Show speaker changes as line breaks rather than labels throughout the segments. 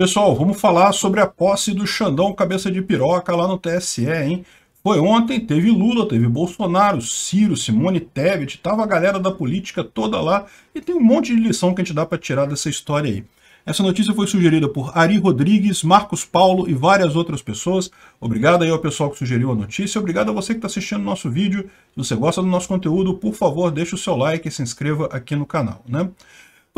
Pessoal, vamos falar sobre a posse do Xandão Cabeça de Piroca lá no TSE, hein? Foi ontem, teve Lula, teve Bolsonaro, Ciro, Simone Tebet, tava a galera da política toda lá e tem um monte de lição que a gente dá para tirar dessa história aí. Essa notícia foi sugerida por Ari Rodrigues, Marcos Paulo e várias outras pessoas. Obrigado aí ao pessoal que sugeriu a notícia. Obrigado a você que está assistindo o nosso vídeo. Se você gosta do nosso conteúdo, por favor, deixe o seu like e se inscreva aqui no canal. Né?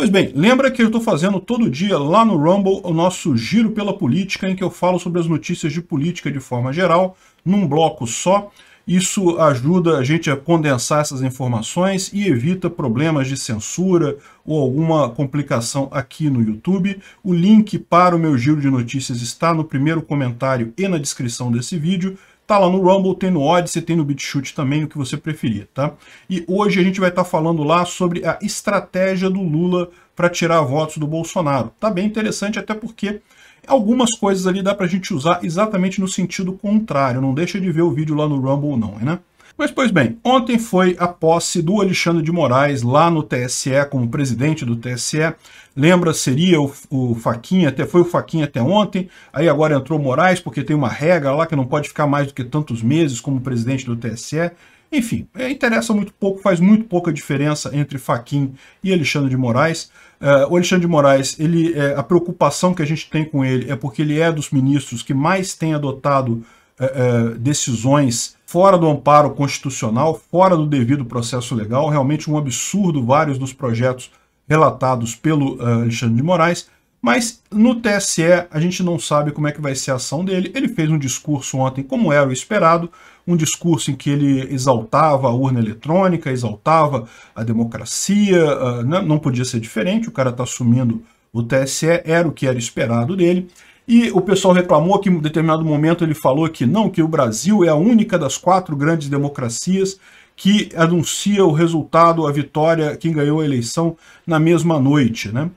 Pois bem, lembra que eu estou fazendo todo dia lá no Rumble o nosso giro pela política, em que eu falo sobre as notícias de política de forma geral, num bloco só. Isso ajuda a gente a condensar essas informações e evita problemas de censura ou alguma complicação aqui no YouTube. O link para o meu giro de notícias está no primeiro comentário e na descrição desse vídeo. Tá lá no Rumble, tem no Odyssey, tem no BitChute também, o que você preferir, tá? E hoje a gente vai estar tá falando lá sobre a estratégia do Lula para tirar votos do Bolsonaro. Tá bem interessante, até porque algumas coisas ali dá para a gente usar exatamente no sentido contrário. Não deixa de ver o vídeo lá no Rumble não, né? Mas, pois bem, ontem foi a posse do Alexandre de Moraes lá no TSE, como presidente do TSE. Lembra, seria o, o Faquinha, até foi o Faquinha até ontem, aí agora entrou Moraes, porque tem uma regra lá que não pode ficar mais do que tantos meses como presidente do TSE. Enfim, é, interessa muito pouco, faz muito pouca diferença entre Faquinha e Alexandre de Moraes. Uh, o Alexandre de Moraes, ele, é, a preocupação que a gente tem com ele é porque ele é dos ministros que mais tem adotado é, é, decisões fora do amparo constitucional, fora do devido processo legal, realmente um absurdo vários dos projetos relatados pelo eh, Alexandre de Moraes, mas no TSE a gente não sabe como é que vai ser a ação dele. Ele fez um discurso ontem, como era o esperado, um discurso em que ele exaltava a urna eletrônica, exaltava a democracia, eh, não podia ser diferente, o cara está assumindo o TSE, era o que era esperado dele. E o pessoal reclamou que em determinado momento ele falou que não, que o Brasil é a única das quatro grandes democracias que anuncia o resultado, a vitória, quem ganhou a eleição na mesma noite. Né?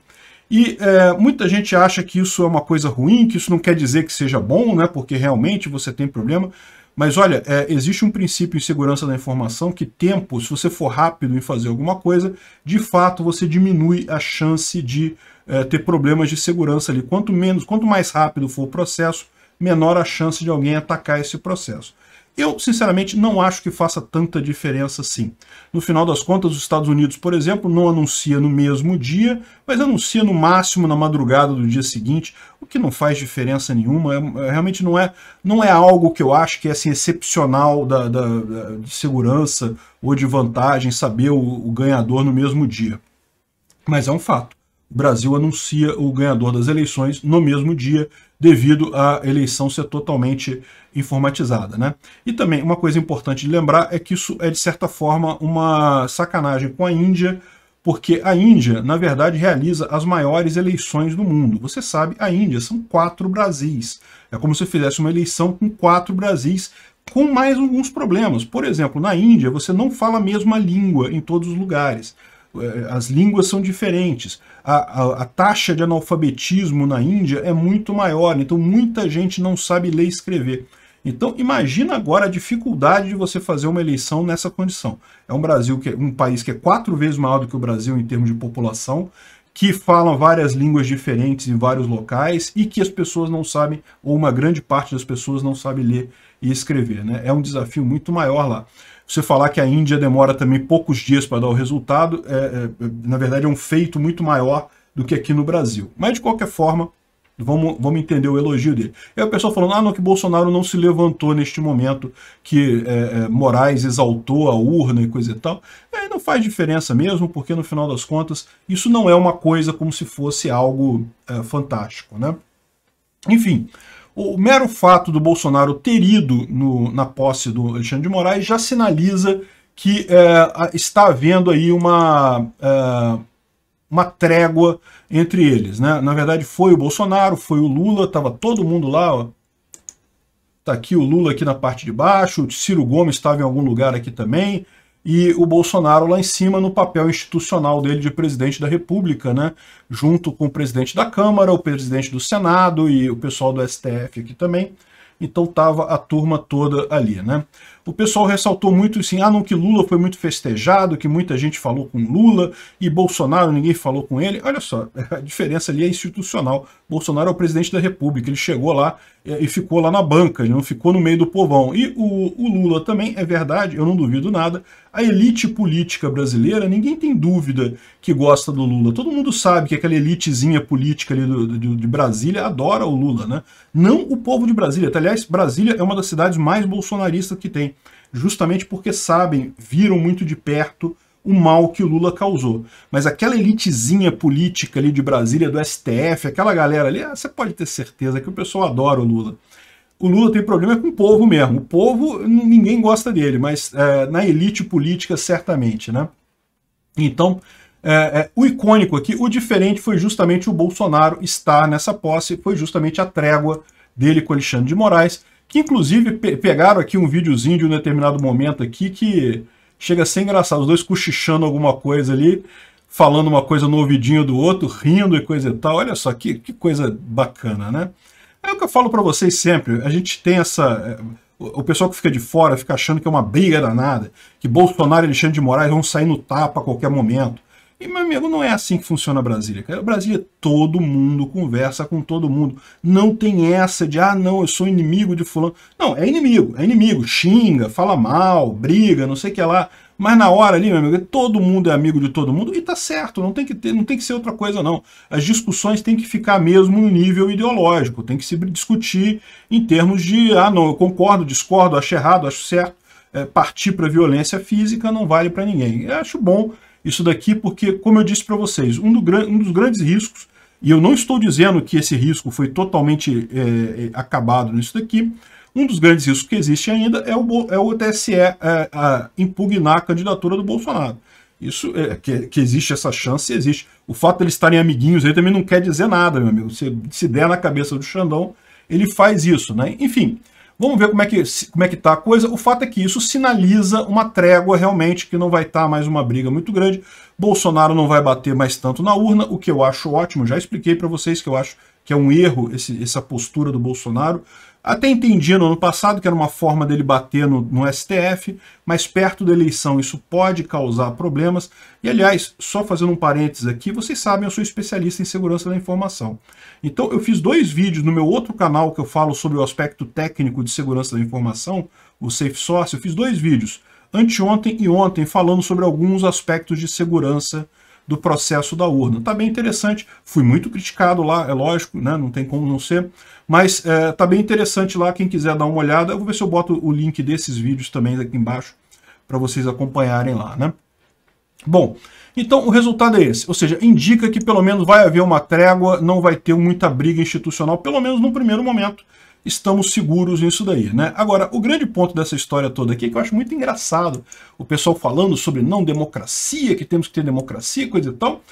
E é, muita gente acha que isso é uma coisa ruim, que isso não quer dizer que seja bom, né, porque realmente você tem problema. Mas olha, é, existe um princípio em segurança da informação que tempo, se você for rápido em fazer alguma coisa, de fato você diminui a chance de é, ter problemas de segurança ali. Quanto menos, quanto mais rápido for o processo, menor a chance de alguém atacar esse processo. Eu, sinceramente, não acho que faça tanta diferença assim. No final das contas, os Estados Unidos, por exemplo, não anuncia no mesmo dia, mas anuncia no máximo na madrugada do dia seguinte, o que não faz diferença nenhuma. É, é, realmente não é, não é algo que eu acho que é assim, excepcional da, da, da de segurança ou de vantagem saber o, o ganhador no mesmo dia. Mas é um fato. Brasil anuncia o ganhador das eleições no mesmo dia, devido à eleição ser totalmente informatizada. Né? E também uma coisa importante de lembrar é que isso é, de certa forma, uma sacanagem com a Índia, porque a Índia, na verdade, realiza as maiores eleições do mundo. Você sabe, a Índia são quatro Brasis. É como se fizesse uma eleição com quatro Brasis, com mais alguns problemas. Por exemplo, na Índia, você não fala a mesma língua em todos os lugares. Eh, as línguas são diferentes. A, a, a, taxa de analfabetismo na Índia é muito maior, né? então muita gente não sabe ler e escrever. Então imagina agora a dificuldade de você fazer uma eleição nessa condição. É um Brasil que é um país que é quatro vezes maior do que o Brasil em termos de população, que falam várias línguas diferentes em vários locais e que as pessoas não sabem, ou uma grande parte das pessoas não sabe ler e escrever. Né? É um desafio muito maior lá. Você falar que a Índia demora também poucos dias para dar o resultado, é, é, é, na verdade é um feito muito maior do que aqui no Brasil. Mas, de qualquer forma, Vamos, vamos entender o elogio dele. E a pessoa falando, ah, não, que Bolsonaro não se levantou neste momento, que é, é, Moraes exaltou a urna e coisa e tal. É, não faz diferença mesmo, porque no final das contas, isso não é uma coisa como se fosse algo é, fantástico, né? Enfim, o mero fato do Bolsonaro ter ido no, na posse do Alexandre de Moraes já sinaliza que é, está havendo aí uma, é, uma trégua entre eles. Né? Na verdade, foi o Bolsonaro, foi o Lula, estava todo mundo lá. Está aqui o Lula aqui na parte de baixo, o Ciro Gomes estava em algum lugar aqui também e o Bolsonaro lá em cima no papel institucional dele de presidente da República, né? junto com o presidente da Câmara, o presidente do Senado e o pessoal do STF aqui também então estava a turma toda ali, né? O pessoal ressaltou muito assim, ah, não, que Lula foi muito festejado, que muita gente falou com Lula, e Bolsonaro ninguém falou com ele. Olha só, a diferença ali é institucional. Bolsonaro é o presidente da República, ele chegou lá é, e ficou lá na banca, ele não ficou no meio do povão. E o, o Lula também, é verdade, eu não duvido nada, a elite política brasileira, ninguém tem dúvida que gosta do Lula. Todo mundo sabe que aquela elitezinha política ali do, do, de Brasília adora o Lula, né? Não o povo de Brasília, tá Aliás, Brasília é uma das cidades mais bolsonaristas que tem, justamente porque sabem, viram muito de perto o mal que o Lula causou. Mas aquela elitezinha política ali de Brasília, do STF, aquela galera ali, ah, você pode ter certeza que o pessoal adora o Lula. O Lula tem problema com o povo mesmo. O povo, ninguém gosta dele, mas é, na elite política, certamente, né? Então, é, é, o icônico aqui, o diferente foi justamente o Bolsonaro estar nessa posse, foi justamente a trégua dele com Alexandre de Moraes, que inclusive pe pegaram aqui um videozinho de um determinado momento aqui que chega a ser engraçado, os dois cochichando alguma coisa ali, falando uma coisa no ouvidinho do outro, rindo e coisa e tal. Olha só que, que coisa bacana, né? É o que eu falo para vocês sempre, a gente tem essa... É, o pessoal que fica de fora fica achando que é uma briga danada, que Bolsonaro e Alexandre de Moraes vão sair no tapa a qualquer momento. E, meu amigo, não é assim que funciona a Brasília, cara. Brasília, todo mundo conversa com todo mundo. Não tem essa de, ah, não, eu sou inimigo de fulano. Não, é inimigo, é inimigo. Xinga, fala mal, briga, não sei o que lá. Mas na hora ali, meu amigo, todo mundo é amigo de todo mundo e tá certo, não tem que ter, não tem que ser outra coisa não. As discussões têm que ficar mesmo no nível ideológico, tem que se discutir em termos de, ah, não, eu concordo, discordo, acho errado, acho certo. É, partir para violência física não vale para ninguém. Eu acho bom isso daqui porque, como eu disse para vocês, um, do, um, dos grandes riscos, e eu não estou dizendo que esse risco foi totalmente é, é acabado nisso daqui, um dos grandes riscos que existe ainda é o, é o TSE é, é, a impugnar a candidatura do Bolsonaro. Isso é, que, que, existe essa chance, existe. O fato de eles estarem amiguinhos aí também não quer dizer nada, meu amigo. Se, se der na cabeça do Xandão, ele faz isso, né? Enfim, Vamos ver como é que como é que tá a coisa. O fato é que isso sinaliza uma trégua realmente que não vai estar tá mais uma briga muito grande. Bolsonaro não vai bater mais tanto na urna, o que eu acho ótimo. Já expliquei para vocês que eu acho que é um erro esse, essa postura do Bolsonaro. Até entendia no ano passado que era uma forma dele bater no, no STF, mas perto da eleição isso pode causar problemas. E, aliás, só fazendo um parênteses aqui, vocês sabem, eu sou especialista em segurança da informação. Então, eu fiz dois vídeos no meu outro canal que eu falo sobre o aspecto técnico de segurança da informação, o Safe Source, eu fiz dois vídeos, anteontem e ontem, falando sobre alguns aspectos de segurança do processo da urna. Está bem interessante, fui muito criticado lá, é lógico, né, não tem como não ser, mas está é, tá bem interessante lá, quem quiser dar uma olhada, eu vou ver se eu boto o link desses vídeos também aqui embaixo para vocês acompanharem lá. Né? Bom, então o resultado é esse, ou seja, indica que pelo menos vai haver uma trégua, não vai ter muita briga institucional, pelo menos no primeiro momento, estamos seguros nisso daí, né? Agora, o grande ponto dessa história toda aqui, é que eu acho muito engraçado, o pessoal falando sobre não democracia, que temos que ter democracia, coisa e tal,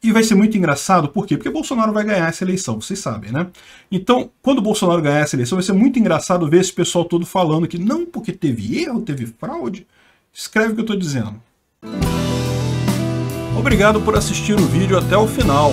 e vai ser muito engraçado, por quê? Porque Bolsonaro vai ganhar essa eleição, vocês sabem, né? Então, quando Bolsonaro ganhar essa eleição, vai ser muito engraçado ver esse pessoal todo falando que não porque teve erro, teve fraude. Escreve o que eu estou dizendo. Obrigado por assistir o vídeo até o final.